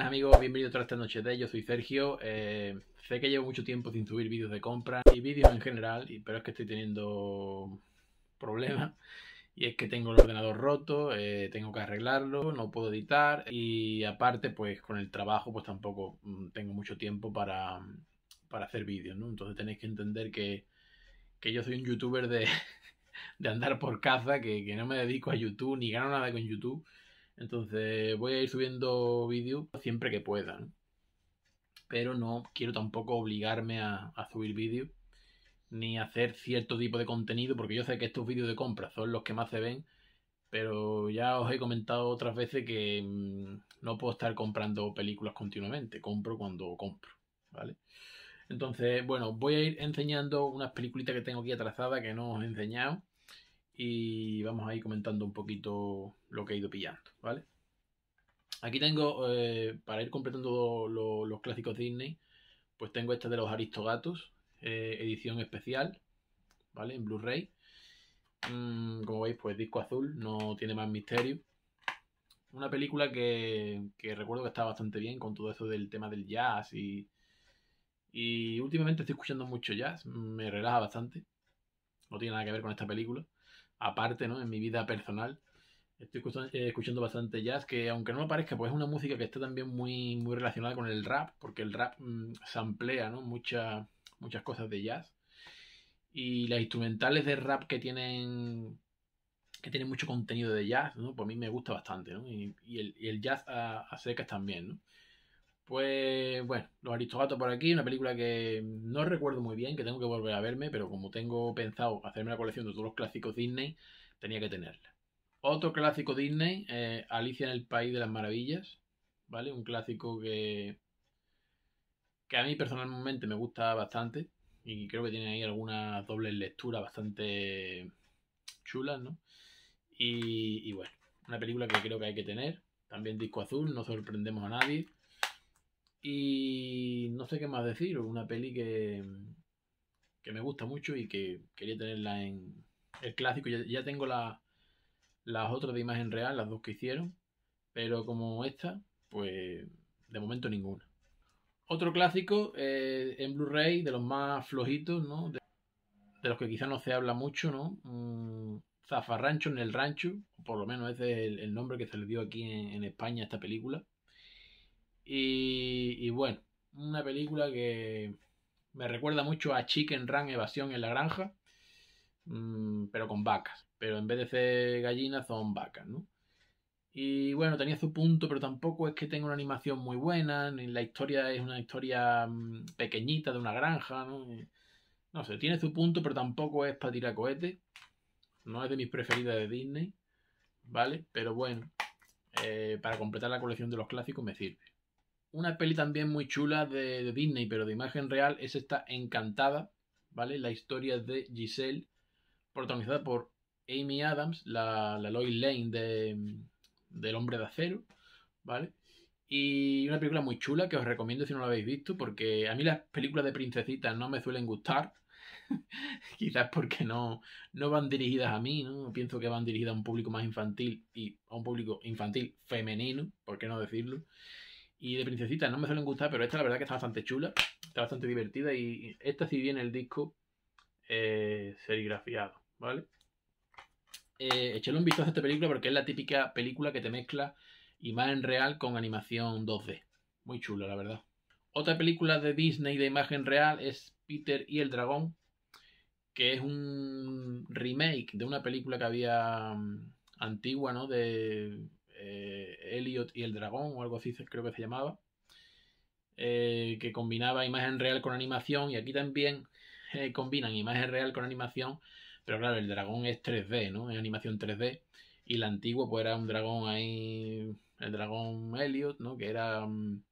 buenas amigos, bienvenidos a esta noche de yo soy Sergio. Eh, sé que llevo mucho tiempo sin subir vídeos de compra y vídeos en general, pero es que estoy teniendo problemas. Y es que tengo el ordenador roto, eh, tengo que arreglarlo, no puedo editar y aparte pues con el trabajo pues tampoco mm, tengo mucho tiempo para, para hacer vídeos, ¿no? Entonces tenéis que entender que, yo soy un youtuber de, andar por casa que, que no me dedico a YouTube ni gano nada con YouTube entonces voy a ir subiendo vídeos siempre que pueda. Pero no quiero tampoco obligarme a, subir vídeos ni hacer cierto tipo de contenido, porque yo sé que estos vídeos de compra son los que más se ven, pero ya os he comentado otras veces que mm, no puedo estar comprando películas continuamente, compro cuando compro, ¿vale? Entonces, bueno, voy a ir enseñando unas peliculitas que tengo aquí atrasadas que no os he enseñado y vamos a ir comentando un poquito lo que he ido pillando, ¿vale? Aquí tengo, eh, para ir completando los clásicos Disney, pues tengo esta de los Aristogatos, eh, edición especial, ¿vale? En Blu-ray. Mm, como veis, pues disco azul, no tiene más misterio. Una película que, recuerdo que está bastante bien con todo eso del tema del jazz y, y últimamente estoy escuchando mucho jazz, me relaja bastante. No tiene nada que ver con esta película aparte, ¿no? En mi vida personal. Estoy eh, escuchando bastante jazz, que aunque no me parezca, pues es una música que está también muy, muy relacionada con el rap, porque el rap mm, samplea ¿no? muchas cosas de jazz. Y las instrumentales de rap que tienen que tienen mucho contenido de jazz, ¿no? Por pues a mí me gusta bastante, ¿no? Y, el, el, jazz a, secas también, ¿no? Pues bueno, Los Aristogatos por aquí, una película que no recuerdo muy bien, que tengo que volver a verme, pero como tengo pensado hacerme la colección de todos los clásicos Disney, tenía que tenerla. Otro clásico Disney, eh, Alicia en el País de las Maravillas, ¿vale? Un clásico que, que a mí personalmente me gusta bastante y creo que tiene ahí algunas dobles lecturas bastante chulas, ¿no? Y, y bueno, una película que creo que hay que tener. También Disco Azul, no sorprendemos a nadie. Y no sé qué más decir, una peli que, que me gusta mucho y que quería tenerla en el clásico. Ya, tengo las otras de imagen real, las dos que hicieron, pero como esta, pues de momento ninguna. Otro clásico eh, en Blu-ray, de los más flojitos, ¿no? De, los que quizá no se habla mucho, ¿no? Mm, Zafarrancho en el Rancho, por lo menos ese es el, nombre que se le dio aquí en, en España a esta película y, bueno, una película que me recuerda mucho a Chicken Run Evasión en la Granja, mm, pero con vacas. Pero en vez de ser gallinas, son vacas, ¿no? Y bueno, tenía su punto, pero tampoco es que tenga una animación muy buena, ni la historia es una historia mm, pequeñita de una granja, ¿no? No sé, tiene su punto, pero tampoco es para tirar cohetes. No es de mis preferidas de Disney, ¿vale? Pero bueno, eh, para completar la colección de los clásicos me sirve. Una peli también muy chula de, Disney, pero de imagen real, es esta Encantada, ¿vale? La historia de Giselle, protagonizada por Amy Adams, la, la Lois Lane de, del Hombre de Acero, ¿vale? Y una película muy chula que os recomiendo si no la habéis visto, porque a mí las películas de princesitas no me suelen gustar. Quizás porque no, no van dirigidas a mí, ¿no? Pienso que van dirigidas a un público más infantil y a un público infantil femenino, ¿por qué no decirlo? Y de princesita no me suelen gustar, pero esta la verdad que está bastante chula, está bastante divertida y esta sí viene el disco eh, serigrafiado, ¿vale? Eh, un vistazo a esta película porque es la típica película que te mezcla imagen real con animación 2D. Muy chula, la verdad. Otra película de Disney de imagen real es Peter y el dragón, que es un remake de una película que había mm, antigua, ¿no? De eh, Elliot y el dragón, o algo así creo que se llamaba, eh, que combinaba imagen real con animación, y aquí también eh, combinan imagen real con animación, pero claro, el dragón es 3D, ¿no? Es animación 3D, y la antigua pues era un dragón ahí, el dragón Elliot, ¿no? Que era... Mm,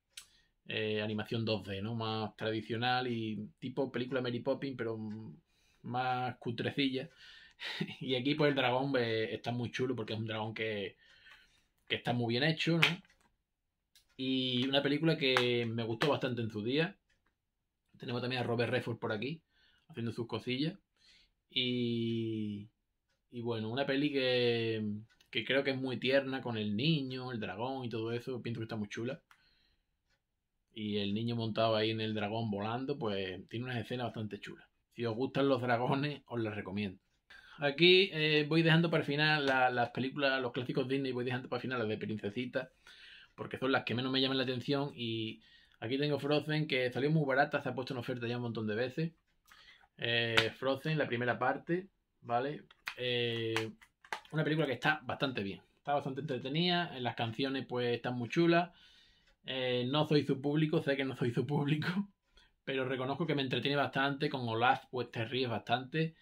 eh, animación 2D, ¿no? Más tradicional y tipo película Mary Poppins, pero mm, más cutrecilla. y aquí, pues, el dragón pues, está muy chulo porque es un dragón que, que está muy bien hecho, ¿no? Y una película que me gustó bastante en su día. Tenemos también a Robert Redford por aquí, haciendo sus cosillas. Y, bueno, una peli que, que creo que es muy tierna con el niño, el dragón y todo eso. Pienso que está muy chula. Y el niño montado ahí en el dragón volando, pues tiene unas escenas bastante chulas. Si os gustan los dragones, os las recomiendo. Aquí eh, voy dejando para el final las películas, los clásicos Disney, voy dejando para el final las de princesita, porque son las que menos me llaman la atención. Y aquí tengo Frozen, que salió muy barata, se ha puesto en oferta ya un montón de veces. Eh, Frozen, la primera parte, ¿vale? Eh, una película que está bastante bien, está bastante entretenida, las canciones pues están muy chulas. no soy su público, sé que no soy su público, pero reconozco que me entretiene bastante, con Olaf pues te ríes bastante.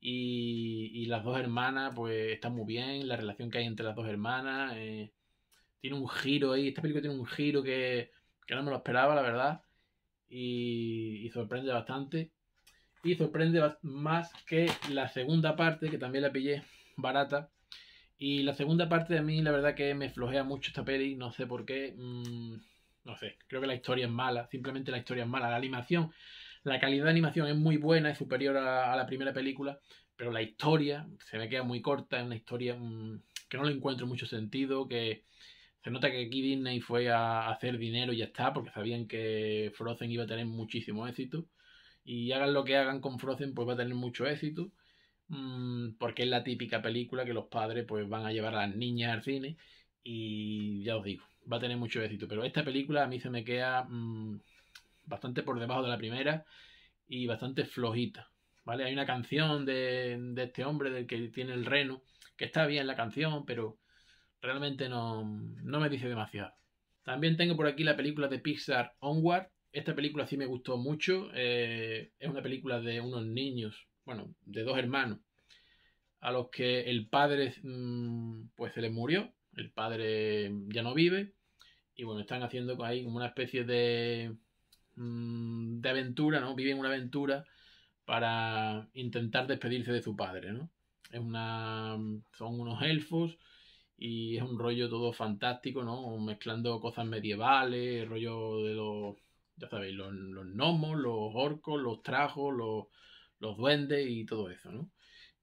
Y, las dos hermanas, pues está muy bien, la relación que hay entre las dos hermanas. Eh, tiene un giro ahí, esta película tiene un giro que, que no me lo esperaba, la verdad. Y, sorprende bastante. Y sorprende más que la segunda parte, que también la pillé barata. Y la segunda parte de mí, la verdad que me flojea mucho esta peli, no sé por qué. Mm, no sé, creo que la historia es mala, simplemente la historia es mala. La animación la calidad de animación es muy buena, es superior a, la primera película, pero la historia se me queda muy corta, es una historia mm, que no le encuentro mucho sentido, que se nota que aquí Disney fue a hacer dinero y ya está, porque sabían que Frozen iba a tener muchísimo éxito. Y hagan lo que hagan con Frozen, pues va a tener mucho éxito mm, porque es la típica película que los padres pues van a llevar a las niñas al cine y ya os digo, va a tener mucho éxito, pero esta película a mí se me queda mm, bastante por debajo de la primera y bastante flojita. ¿Vale? Hay una canción de, este hombre del que tiene el reno, que está bien la canción, pero realmente no, me dice demasiado. También tengo por aquí la película de Pixar Onward. Esta película sí me gustó mucho. Eh, es una película de unos niños, bueno, de dos hermanos, a los que el padre mm, pues se les murió. El padre ya no vive. Y bueno, están haciendo ahí como una especie de Mm, de aventura, ¿no? Viven una aventura para intentar despedirse de su padre, ¿no? Es una, son unos elfos y es un rollo todo fantástico, ¿no? Mezclando cosas medievales, rollo de los, ya sabéis, los, gnomos, los orcos, los trajos, los, duendes y todo eso, ¿no?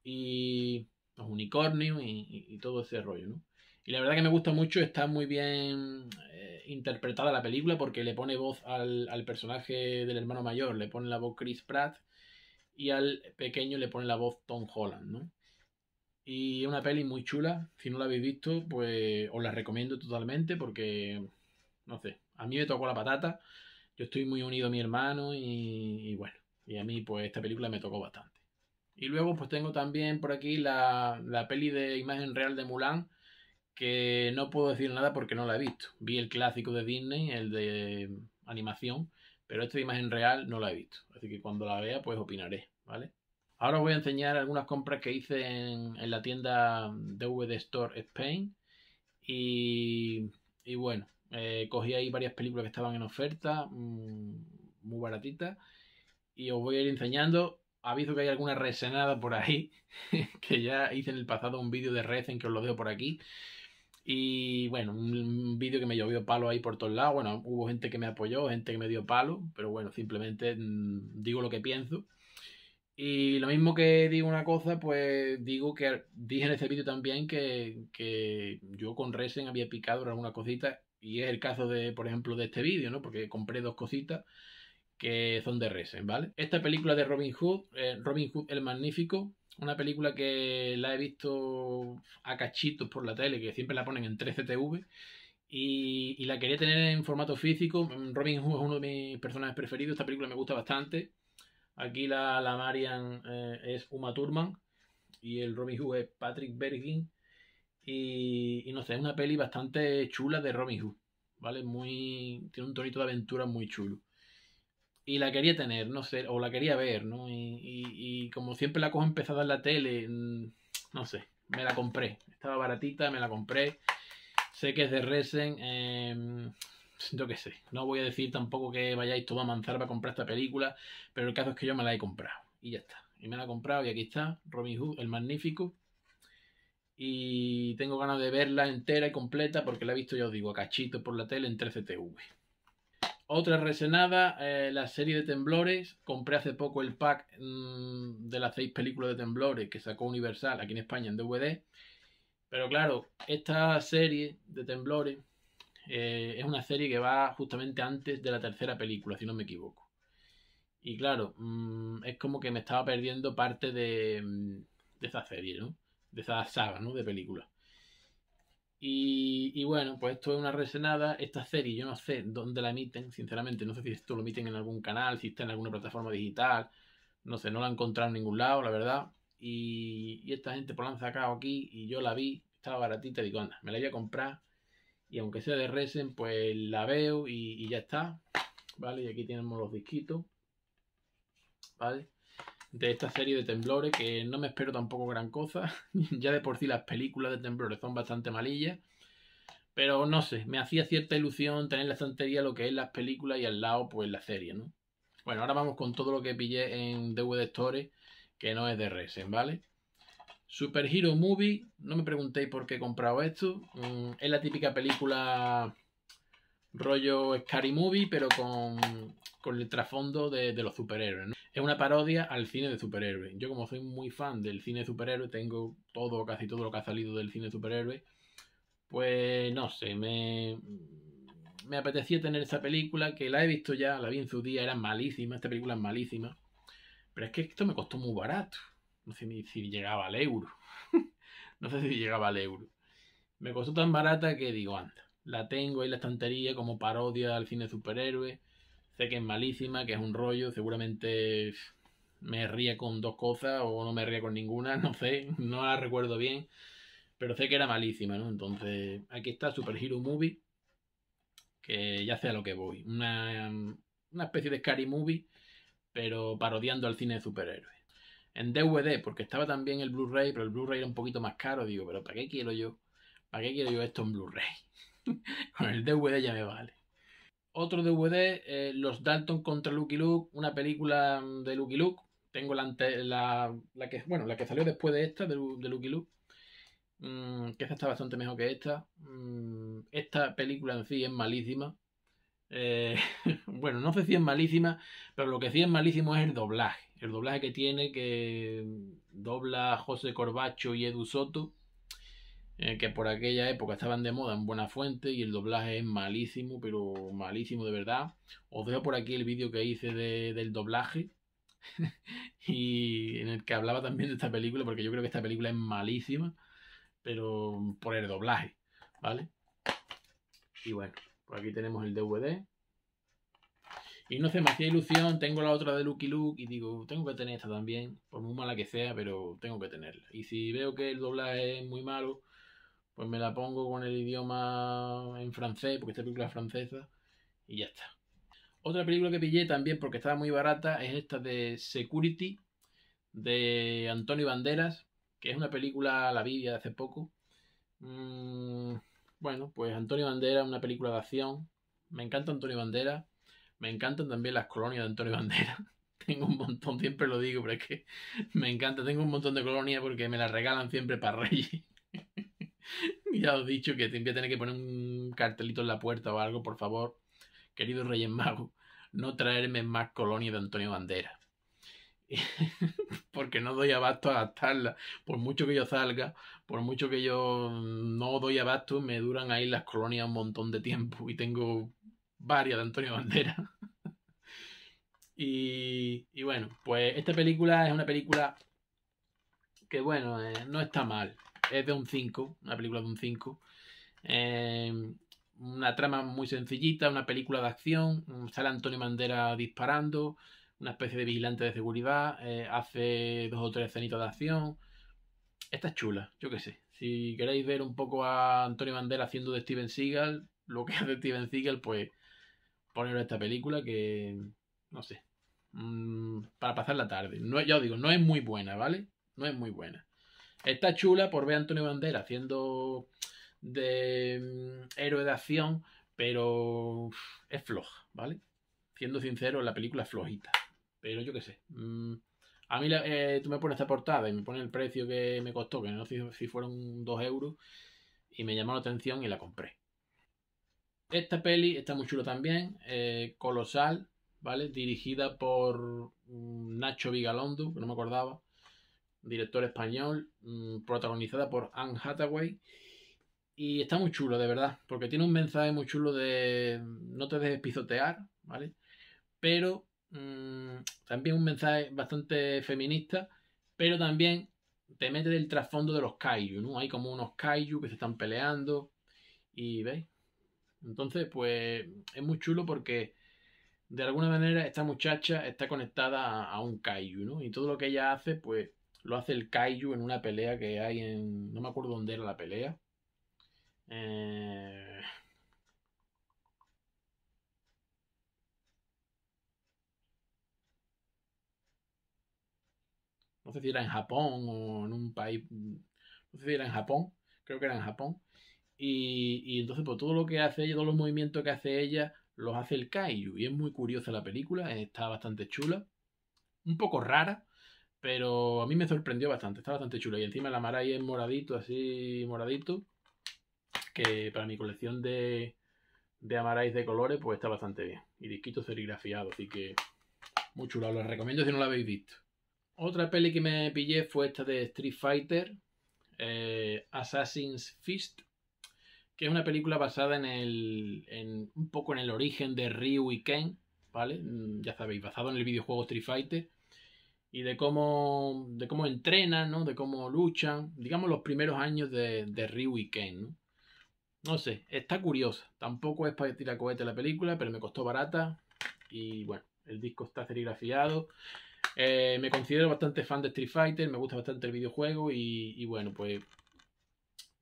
Y los unicornios y todo ese rollo, ¿no? Y la verdad que me gusta mucho, está muy bien eh, interpretada la película porque le pone voz al, personaje del hermano mayor, le pone la voz Chris Pratt y al pequeño le pone la voz Tom Holland, ¿no? Y es una peli muy chula, si no la habéis visto, pues os la recomiendo totalmente porque, no sé, a mí me tocó la patata, yo estoy muy unido a mi hermano y, bueno, y a mí pues esta película me tocó bastante. Y luego pues tengo también por aquí la, la peli de imagen real de Mulan, que no puedo decir nada porque no la he visto. Vi el clásico de Disney, el de animación, pero esta imagen real no la he visto. Así que cuando la vea, pues opinaré, ¿vale? Ahora os voy a enseñar algunas compras que hice en, la tienda DVD Store Spain. Y, y bueno, eh, cogí ahí varias películas que estaban en oferta, mm, muy baratitas. Y os voy a ir enseñando. Aviso que hay alguna resenada por ahí, que ya hice en el pasado un vídeo de resen que os lo dejo por aquí. Y bueno, un vídeo que me llovió palo ahí por todos lados. Bueno, hubo gente que me apoyó, gente que me dio palo, pero bueno, simplemente mm, digo lo que pienso. Y lo mismo que digo una cosa, pues digo que dije en ese vídeo también que, yo con Resen había picado algunas cositas. Y es el caso de, por ejemplo, de este vídeo, ¿no? Porque compré dos cositas que son de Resen, ¿vale? Esta película de Robin Hood, eh, Robin Hood el Magnífico, una película que la he visto a cachitos por la tele, que siempre la ponen en 13TV. Y, la quería tener en formato físico. Robin Hood es uno de mis personajes preferidos. Esta película me gusta bastante. Aquí la, Marian eh, es Uma Thurman y el Robin Hood es Patrick Bergin. Y, no sé, es una peli bastante chula de Robin Hood, ¿vale? Muy, tiene un tonito de aventura muy chulo y la quería tener, no sé, o la quería ver, ¿no? Y, como siempre la cojo empezada en la tele, no sé, me la compré. Estaba baratita, me la compré. Sé que es de Resen, eh, em, yo qué sé. No voy a decir tampoco que vayáis todo a manzar para comprar esta película, pero el caso es que yo me la he comprado. Y ya está. Y me la he comprado y aquí está, Robin Hood, el magnífico. Y tengo ganas de verla entera y completa porque la he visto, ya os digo, a cachito por la tele en 13TV. Otra resenada, eh, la serie de temblores. Compré hace poco el pack mm, de las seis películas de temblores que sacó Universal aquí en España en DVD. Pero claro, esta serie de temblores eh, es una serie que va justamente antes de la tercera película, si no me equivoco. Y claro, mm, es como que me estaba perdiendo parte mm, de, esa serie, ¿no? De esa saga, ¿no? De películas. Y, bueno, pues esto es una resenada. Esta serie yo no sé dónde la emiten, sinceramente. No sé si esto lo emiten en algún canal, si está en alguna plataforma digital. No sé, no la he encontrado en ningún lado, la verdad. Y, esta gente por pues, la han sacado aquí y yo la vi, estaba baratita. Digo, anda, me la voy a comprar. Y aunque sea de resen, pues la veo y ya está. ¿Vale? Y aquí tenemos los disquitos. ¿Vale? de esta serie de temblores, que no me espero tampoco gran cosa. ya de por sí las películas de temblores son bastante malillas. Pero no sé, me hacía cierta ilusión tener la estantería lo que es las películas y al lado pues la serie, ¿no? Bueno, ahora vamos con todo lo que pillé en DVD Store, que no es de Resen, ¿vale? Super Hero Movie, no me preguntéis por qué he comprado esto. Mm, es la típica película rollo Scary Movie, pero con, el trasfondo de, de los superhéroes, ¿no? es una parodia al cine de superhéroe. Yo como soy muy fan del cine de superhéroe, tengo todo, casi todo lo que ha salido del cine de superhéroe, pues no sé, me, me apetecía tener esa película que la he visto ya, la vi en su día, era malísima, esta película es malísima, pero es que esto me costó muy barato, no sé si llegaba al euro, no sé si llegaba al euro. Me costó tan barata que digo, anda, la tengo ahí en la estantería como parodia al cine de superhéroe Sé que es malísima, que es un rollo, seguramente me ría con dos cosas o no me ría con ninguna, no sé, no la recuerdo bien, pero sé que era malísima, ¿no? Entonces, aquí está Super Hero Movie, que ya sea lo que voy, una, una especie de Scary Movie, pero parodiando al cine de superhéroes. En DVD, porque estaba también el Blu-ray, pero el Blu-ray era un poquito más caro, digo, pero ¿para qué quiero yo? ¿Para qué quiero yo esto en Blu-ray? con el DVD ya me vale otro DVD, eh, Los Dalton contra Lucky Luke, una película mm, de Lucky Luke. Tengo la, la, que, bueno, la que salió después de esta, de, Lucky Luke. Mm, que esta está bastante mejor que esta. Mm, esta película en sí es malísima. Eh, bueno, no sé si es malísima, pero lo que sí es malísimo es el doblaje. El doblaje que tiene, que dobla José Corbacho y Edu Soto que por aquella época estaban de moda en Buena Fuente y el doblaje es malísimo, pero malísimo de verdad. Os dejo por aquí el vídeo que hice de, del doblaje y en el que hablaba también de esta película, porque yo creo que esta película es malísima, pero por el doblaje, ¿vale? Y bueno, por aquí tenemos el DVD. Y no sé, me hacía ilusión, tengo la otra de Lucky Luke y digo, tengo que tener esta también, por muy mala que sea, pero tengo que tenerla. Y si veo que el doblaje es muy malo, pues me la pongo con el idioma en francés, porque esta película es francesa, y ya está. Otra película que pillé también porque estaba muy barata es esta de Security, de Antonio Banderas, que es una película, la biblia de hace poco. Mm, bueno, pues Antonio Banderas, una película de acción. Me encanta Antonio Banderas. Me encantan también las colonias de Antonio Banderas. Tengo un montón, siempre lo digo, pero es que me encanta. Tengo un montón de colonias porque me las regalan siempre para Reyes ya os he dicho que voy a tener que poner un cartelito en la puerta o algo, por favor, querido Reyes mago, no traerme más colonia de Antonio Banderas Porque no doy abasto a gastarla. Por mucho que yo salga, por mucho que yo no doy abasto, me duran ahí las colonias un montón de tiempo y tengo varias de Antonio Bandera. y, bueno, pues esta película es una película que bueno, eh, no está mal es de un 5, una película de un 5. Eh, una trama muy sencillita, una película de acción, sale Antonio Mandera disparando, una especie de vigilante de seguridad, eh, hace dos o tres escenitas de acción. Esta es chula, yo qué sé. Si queréis ver un poco a Antonio Mandela haciendo de Steven Seagal, lo que hace Steven Seagal, pues poner esta película que, no sé, mm, para pasar la tarde. No, ya os digo, no es muy buena, ¿vale? No es muy buena. Está chula por ver a Antonio Bandera haciendo de mm, héroe de acción, pero es floja, ¿vale? Siendo sincero, la película es flojita. Pero yo qué sé. Mm, a mí eh, tú me pones esta portada y me pones el precio que me costó, que no sé si fueron 2 euros, y me llamó la atención y la compré. Esta peli está muy chula también, eh, colosal, ¿vale? Dirigida por mm, Nacho Vigalondo, que no me acordaba director español, mm, protagonizada por Anne Hathaway. Y está muy chulo, de verdad, porque tiene un mensaje muy chulo de no te dejes pisotear, ¿vale? Pero mm, también un mensaje bastante feminista, pero también te mete del trasfondo de los kaiju, ¿no? Hay como unos kaiju que se están peleando y ¿veis? Entonces, pues es muy chulo porque de alguna manera esta muchacha está conectada a, a un kaiju, ¿no? Y todo lo que ella hace, pues lo hace el Kaiju en una pelea que hay en. No me acuerdo dónde era la pelea. Eh, no sé si era en Japón o en un país. No sé si era en Japón. Creo que era en Japón. Y, entonces, por pues, todo lo que hace ella, todos los movimientos que hace ella, los hace el Kaiju. Y es muy curiosa la película, está bastante chula. Un poco rara, pero a mí me sorprendió bastante, está bastante chulo. Y encima la amaray es moradito, así moradito. Que para mi colección de, de Amarais de colores, pues está bastante bien. Y disquito serigrafiado, así que muy chulo. Lo recomiendo si no lo habéis visto. Otra peli que me pillé fue esta de Street Fighter, eh, Assassin's Fist, que es una película basada en, el, en un poco en el origen de Ryu y Ken, ¿vale? Mm, ya sabéis, basado en el videojuego Street Fighter y de cómo, de cómo entrenan, ¿no? De cómo luchan, digamos los primeros años de, de Ryu y Ken, ¿no? sé, está curiosa. Tampoco es para tirar cohete la película, pero me costó barata. Y bueno, el disco está serigrafiado. Eh, me considero bastante fan de Street Fighter, me gusta bastante el videojuego y, bueno, pues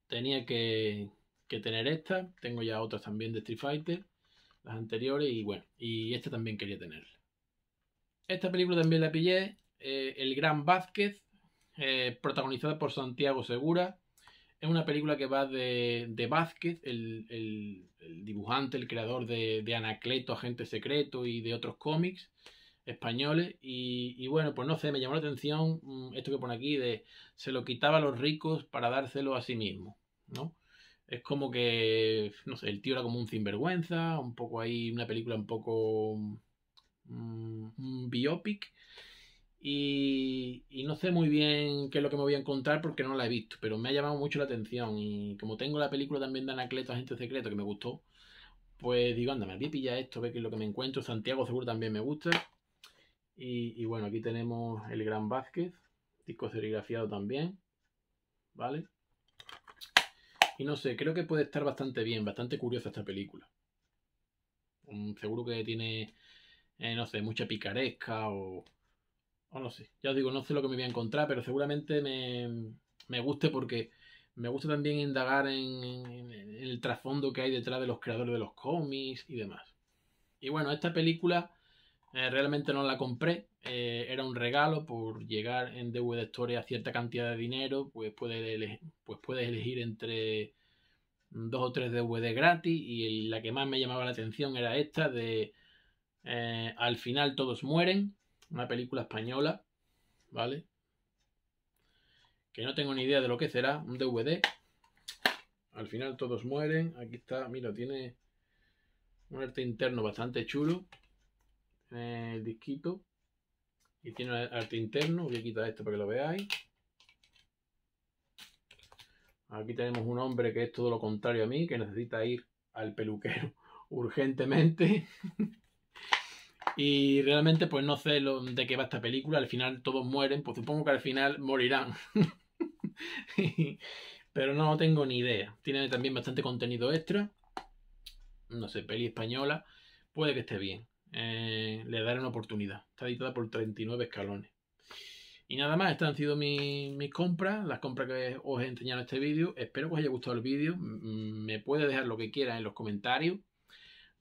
tenía que, que, tener esta. Tengo ya otras también de Street Fighter, las anteriores y bueno, y esta también quería tenerla. Esta película también la pillé eh, el Gran Vázquez, eh, protagonizada por Santiago Segura. Es una película que va de, Vázquez, el, dibujante, el creador de, Anacleto, Agente Secreto y de otros cómics españoles. Y, bueno, pues no sé, me llamó la atención mm, esto que pone aquí de se lo quitaba a los ricos para dárselo a sí mismo, ¿no? Es como que, no sé, el tío era como un sinvergüenza, un poco ahí, una película un poco... Mm, biopic. Y, no sé muy bien qué es lo que me voy a encontrar porque no la he visto, pero me ha llamado mucho la atención. Y como tengo la película también de Anacleto, Agente Secreto, que me gustó, pues digo, anda, me voy a esto, ve qué es lo que me encuentro. Santiago seguro también me gusta. Y, bueno, aquí tenemos el Gran Vázquez, disco serigrafiado también, ¿vale? Y no sé, creo que puede estar bastante bien, bastante curiosa esta película. Mm, seguro que tiene, eh, no sé, mucha picaresca o no sé, ya os digo, no sé lo que me voy a encontrar, pero seguramente me, guste porque me gusta también indagar en, el trasfondo que hay detrás de los creadores de los cómics y demás. Y bueno, esta película eh, realmente no la compré, eh, era un regalo por llegar en DVD Store a cierta cantidad de dinero, pues puedes, elegir, pues puedes elegir entre dos o tres DVD gratis y la que más me llamaba la atención era esta de eh, Al final todos mueren, una película española, ¿vale? Que no tengo ni idea de lo que será, un DVD. Al final todos mueren. Aquí está, mira, tiene un arte interno bastante chulo. el disquito. Y tiene un arte interno. Voy a quitar esto para que lo veáis. Aquí tenemos un hombre que es todo lo contrario a mí, que necesita ir al peluquero urgentemente. Y realmente, pues no sé de qué va esta película. Al final todos mueren, pues supongo que al final morirán. Pero no tengo ni idea. Tiene también bastante contenido extra. No sé, peli española. Puede que esté bien. Eh, le daré una oportunidad. Está editada por 39 escalones. Y nada más, estas han sido mis, compras, las compras que os he enseñado en este vídeo. Espero que os haya gustado el vídeo. Me puede dejar lo que quieras en los comentarios.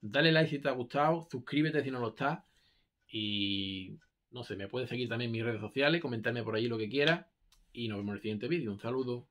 Dale like si te ha gustado, suscríbete si no lo estás. Y no sé, me puedes seguir también en mis redes sociales, comentarme por ahí lo que quiera Y nos vemos en el siguiente vídeo. Un saludo.